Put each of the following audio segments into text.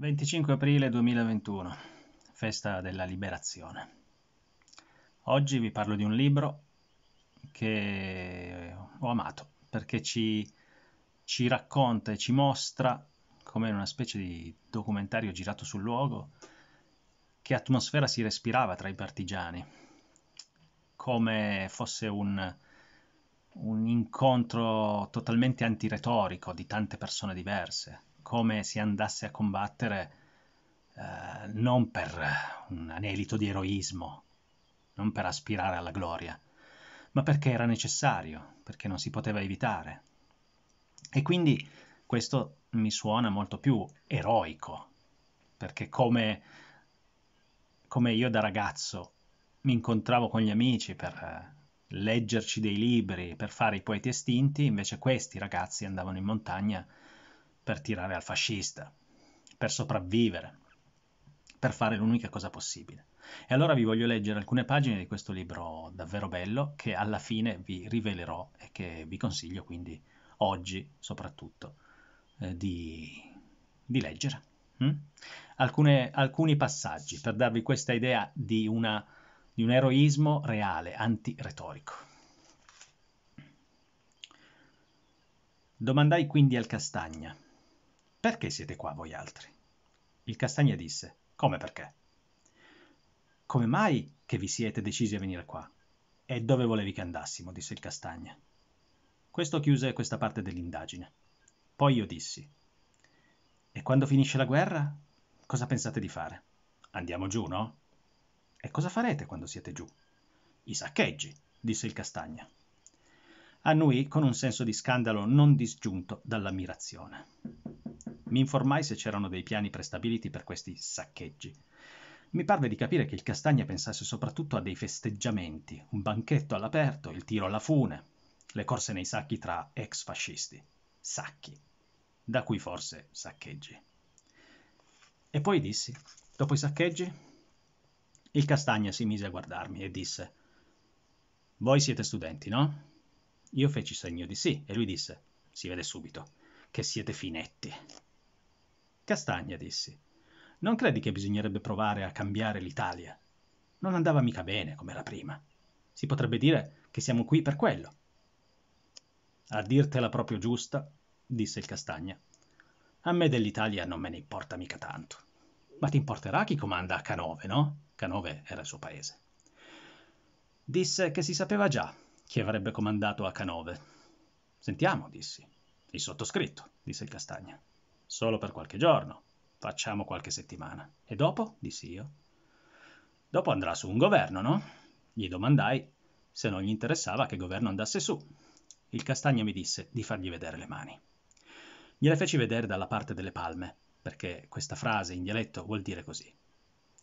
25 aprile 2021, festa della liberazione. Oggi vi parlo di un libro che ho amato perché ci, ci racconta e ci mostra, come in una specie di documentario girato sul luogo, che atmosfera si respirava tra i partigiani, come fosse un, un incontro totalmente antiretorico di tante persone diverse come si andasse a combattere eh, non per un anelito di eroismo, non per aspirare alla gloria, ma perché era necessario, perché non si poteva evitare. E quindi questo mi suona molto più eroico, perché come, come io da ragazzo mi incontravo con gli amici per eh, leggerci dei libri, per fare i poeti estinti, invece questi ragazzi andavano in montagna per tirare al fascista, per sopravvivere, per fare l'unica cosa possibile. E allora vi voglio leggere alcune pagine di questo libro davvero bello che alla fine vi rivelerò e che vi consiglio quindi oggi soprattutto eh, di, di, leggere. Mm? Alcune, alcuni passaggi per darvi questa idea di, una, di un eroismo reale, antiretorico. Domandai quindi al Castagna perché siete qua voi altri? Il castagna disse, come perché? Come mai che vi siete decisi a venire qua? E dove volevi che andassimo? disse il castagna. Questo chiuse questa parte dell'indagine. Poi io dissi, e quando finisce la guerra, cosa pensate di fare? Andiamo giù, no? E cosa farete quando siete giù? I saccheggi, disse il castagna. Annui con un senso di scandalo non disgiunto dall'ammirazione. Mi informai se c'erano dei piani prestabiliti per questi saccheggi. Mi parve di capire che il Castagna pensasse soprattutto a dei festeggiamenti, un banchetto all'aperto, il tiro alla fune, le corse nei sacchi tra ex fascisti. Sacchi. Da cui forse saccheggi. E poi dissi, dopo i saccheggi? Il Castagna si mise a guardarmi e disse, voi siete studenti, no? Io feci segno di sì e lui disse, si vede subito, che siete finetti. Castagna, dissi, non credi che bisognerebbe provare a cambiare l'Italia? Non andava mica bene come era prima. Si potrebbe dire che siamo qui per quello. A dirtela proprio giusta, disse il Castagna, a me dell'Italia non me ne importa mica tanto. Ma ti importerà chi comanda a Canove, no? Canove era il suo paese. Disse che si sapeva già chi avrebbe comandato a Canove. Sentiamo, dissi. Il sottoscritto, disse il Castagna. Solo per qualche giorno. Facciamo qualche settimana. E dopo? dissi io. Dopo andrà su un governo, no? Gli domandai se non gli interessava che governo andasse su. Il castagno mi disse di fargli vedere le mani. Gliele feci vedere dalla parte delle palme, perché questa frase in dialetto vuol dire così.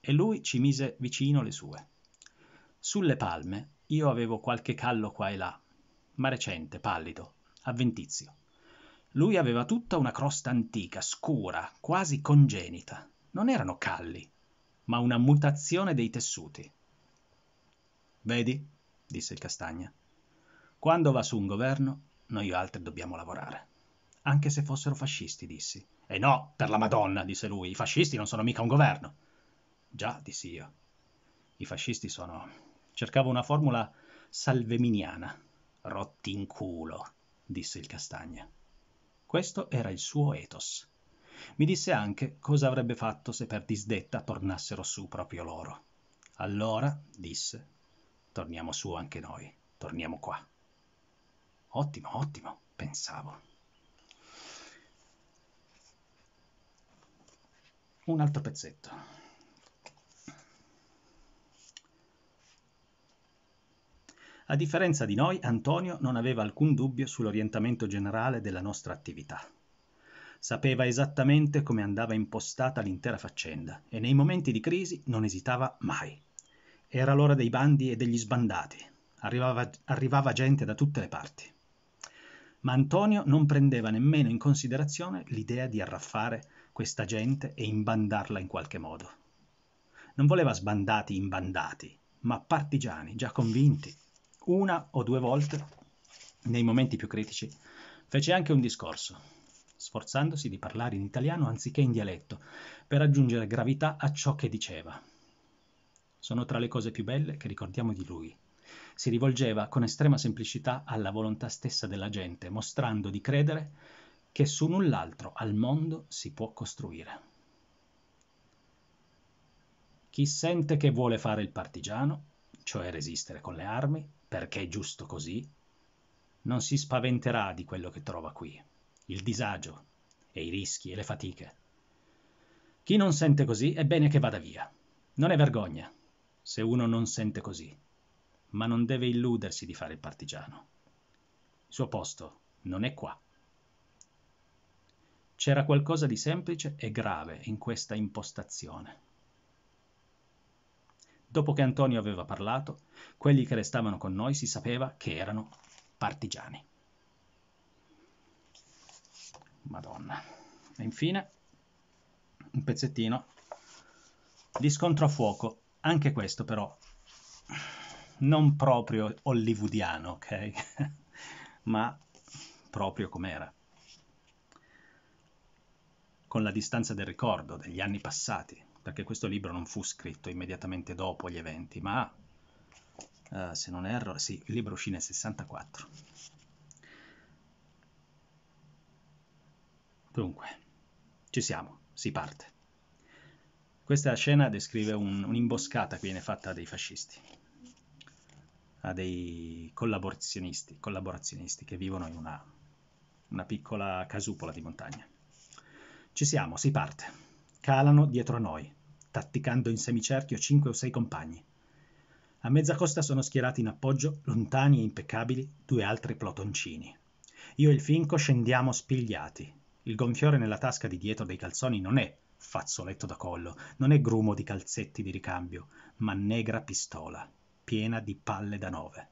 E lui ci mise vicino le sue. Sulle palme io avevo qualche callo qua e là, ma recente, pallido, avventizio. Lui aveva tutta una crosta antica, scura, quasi congenita. Non erano calli, ma una mutazione dei tessuti. Vedi, disse il castagna, quando va su un governo, noi altri dobbiamo lavorare. Anche se fossero fascisti, dissi. E eh no, per la Madonna, disse lui, i fascisti non sono mica un governo. Già, dissi io. I fascisti sono... Cercavo una formula salveminiana. Rotti in culo, disse il castagna. Questo era il suo ethos. Mi disse anche cosa avrebbe fatto se per disdetta tornassero su proprio loro. Allora, disse, torniamo su anche noi, torniamo qua. Ottimo, ottimo, pensavo. Un altro pezzetto. A differenza di noi, Antonio non aveva alcun dubbio sull'orientamento generale della nostra attività. Sapeva esattamente come andava impostata l'intera faccenda e nei momenti di crisi non esitava mai. Era l'ora dei bandi e degli sbandati. Arrivava, arrivava gente da tutte le parti. Ma Antonio non prendeva nemmeno in considerazione l'idea di arraffare questa gente e imbandarla in qualche modo. Non voleva sbandati imbandati, ma partigiani già convinti una o due volte nei momenti più critici, fece anche un discorso, sforzandosi di parlare in italiano anziché in dialetto, per aggiungere gravità a ciò che diceva. Sono tra le cose più belle che ricordiamo di lui. Si rivolgeva con estrema semplicità alla volontà stessa della gente, mostrando di credere che su null'altro al mondo si può costruire. Chi sente che vuole fare il partigiano, cioè resistere con le armi, perché è giusto così, non si spaventerà di quello che trova qui, il disagio e i rischi e le fatiche. Chi non sente così è bene che vada via. Non è vergogna se uno non sente così, ma non deve illudersi di fare il partigiano. Il suo posto non è qua. C'era qualcosa di semplice e grave in questa impostazione. Dopo che Antonio aveva parlato, quelli che restavano con noi si sapeva che erano partigiani. Madonna. E infine un pezzettino di scontro a fuoco, anche questo però non proprio hollywoodiano, ok? Ma proprio com'era. Con la distanza del ricordo degli anni passati, perché questo libro non fu scritto immediatamente dopo gli eventi, ma uh, se non erro, sì, il libro uscì nel 64. Dunque, ci siamo, si parte. Questa scena descrive un, un'imboscata che viene fatta dai fascisti, a dei collaborazionisti, collaborazionisti che vivono in una, una piccola casupola di montagna. Ci siamo, si parte. Calano dietro a noi, tatticando in semicerchio cinque o sei compagni. A mezza costa sono schierati in appoggio, lontani e impeccabili, due altri plotoncini. Io e il finco scendiamo spigliati. Il gonfiore nella tasca di dietro dei calzoni non è fazzoletto da collo, non è grumo di calzetti di ricambio, ma negra pistola, piena di palle da nove.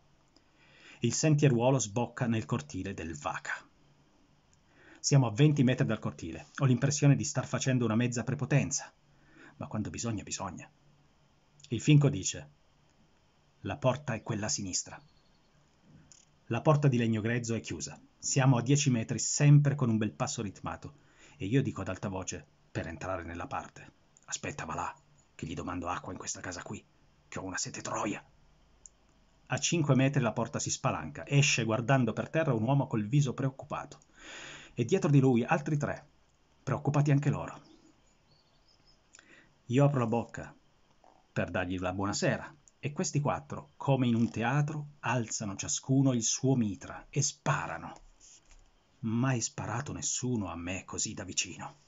Il sentieruolo sbocca nel cortile del Vaca. Siamo a 20 metri dal cortile. Ho l'impressione di star facendo una mezza prepotenza ma quando bisogna, bisogna. Il finco dice, la porta è quella a sinistra. La porta di legno grezzo è chiusa. Siamo a dieci metri, sempre con un bel passo ritmato. E io dico ad alta voce, per entrare nella parte. Aspetta, va là, che gli domando acqua in questa casa qui, che ho una sete troia. A cinque metri la porta si spalanca, esce guardando per terra un uomo col viso preoccupato. E dietro di lui altri tre, preoccupati anche loro. Io apro la bocca per dargli la buonasera e questi quattro, come in un teatro, alzano ciascuno il suo mitra e sparano. Mai sparato nessuno a me così da vicino.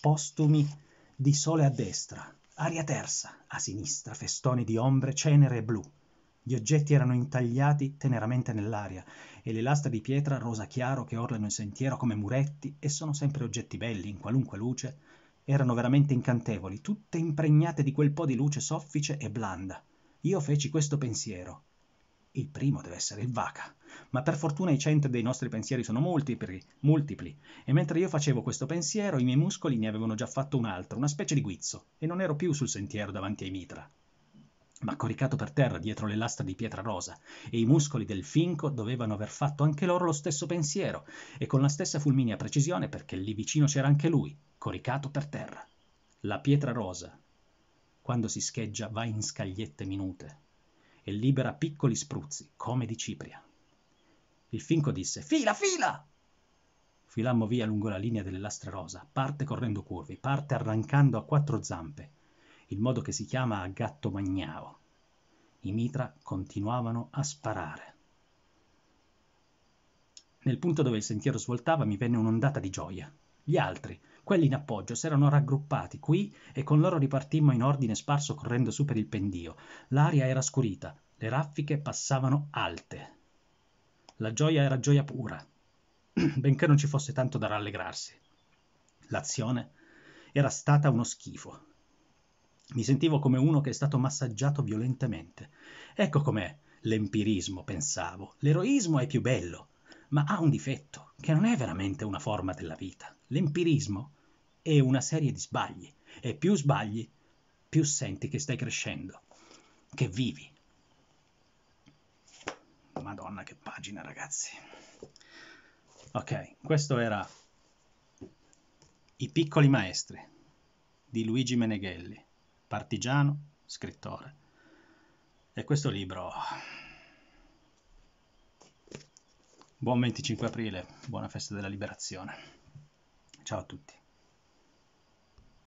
Postumi di sole a destra, aria tersa a sinistra, festoni di ombre, cenere e blu. Gli oggetti erano intagliati teneramente nell'aria e le lastre di pietra rosa chiaro che orlano il sentiero come muretti e sono sempre oggetti belli in qualunque luce erano veramente incantevoli, tutte impregnate di quel po' di luce soffice e blanda. Io feci questo pensiero. Il primo deve essere il vaca, ma per fortuna i centri dei nostri pensieri sono multipli, multipli, e mentre io facevo questo pensiero i miei muscoli ne avevano già fatto un altro, una specie di guizzo, e non ero più sul sentiero davanti ai mitra ma coricato per terra dietro le lastre di pietra rosa, e i muscoli del finco dovevano aver fatto anche loro lo stesso pensiero, e con la stessa fulminea precisione perché lì vicino c'era anche lui, coricato per terra. La pietra rosa, quando si scheggia, va in scagliette minute e libera piccoli spruzzi, come di cipria. Il finco disse: Fila, fila! Filammo via lungo la linea delle lastre rosa, parte correndo curvi, parte arrancando a quattro zampe il modo che si chiama gatto magnao. I mitra continuavano a sparare. Nel punto dove il sentiero svoltava mi venne un'ondata di gioia. Gli altri, quelli in appoggio, si erano raggruppati qui e con loro ripartimmo in ordine sparso correndo su per il pendio. L'aria era scurita, le raffiche passavano alte. La gioia era gioia pura, benché non ci fosse tanto da rallegrarsi. L'azione era stata uno schifo. Mi sentivo come uno che è stato massaggiato violentemente. Ecco com'è l'empirismo, pensavo. L'eroismo è più bello, ma ha un difetto, che non è veramente una forma della vita. L'empirismo è una serie di sbagli, e più sbagli, più senti che stai crescendo, che vivi. Madonna, che pagina, ragazzi. Ok, questo era I piccoli maestri di Luigi Meneghelli partigiano, scrittore. E questo libro... Buon 25 aprile, buona festa della liberazione. Ciao a tutti.